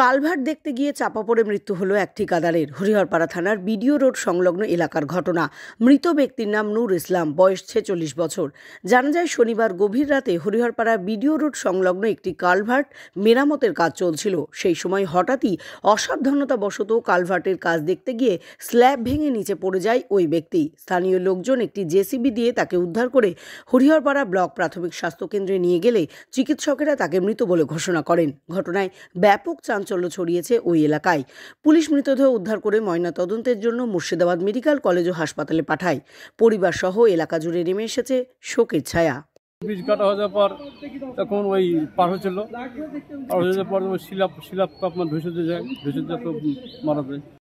culvert দেখতে গিয়ে চাপা পড়ে মৃত্যু হলো এক ঠিকাদারের হরিহরপাড়া থানার বিডিও রোড সংলগ্ন এলাকার ঘটনা মৃত ব্যক্তির নাম নূর ইসলাম বয়স ছেচল্লিশ বছর জানা যায় শনিবার গভীর রাতে হরিহরপাড়া বিডিও রোড সংলগ্ন একটি কালভার্ট মেরামতের কাজ চলছিল সেই সময় হঠাৎই অসাবধানতাবশত কালভার্টের কাজ দেখতে গিয়ে স্ল্যাব ভেঙে নিচে পড়ে যায় ওই ব্যক্তি স্থানীয় লোকজন একটি জেসিবি দিয়ে তাকে উদ্ধার করে হরিহরপাড়া ব্লক প্রাথমিক স্বাস্থ্যকেন্দ্রে নিয়ে গেলে চিকিৎসকেরা তাকে মৃত বলে ঘোষণা করেন ঘটনায় ব্যাপক চাঞ্চল্য ছড়িয়েছে ওই এলাকায় পুলিশ মৃতদেহ উদ্ধার করে ময়না তদন্তের জন্য মুর্শিদাবাদ মেডিকেল কলেজ ও হাসপাতালে পাঠায় পরিবার সহ এলাকা জুড়ে নেমে এসেছে শোকের ছায়া কাটা পর তখন ওই পার পার হয়ে যাওয়ার পর শিলাপ শিলাপ আপনার ধসে যায় ধসে যায় মারা যায়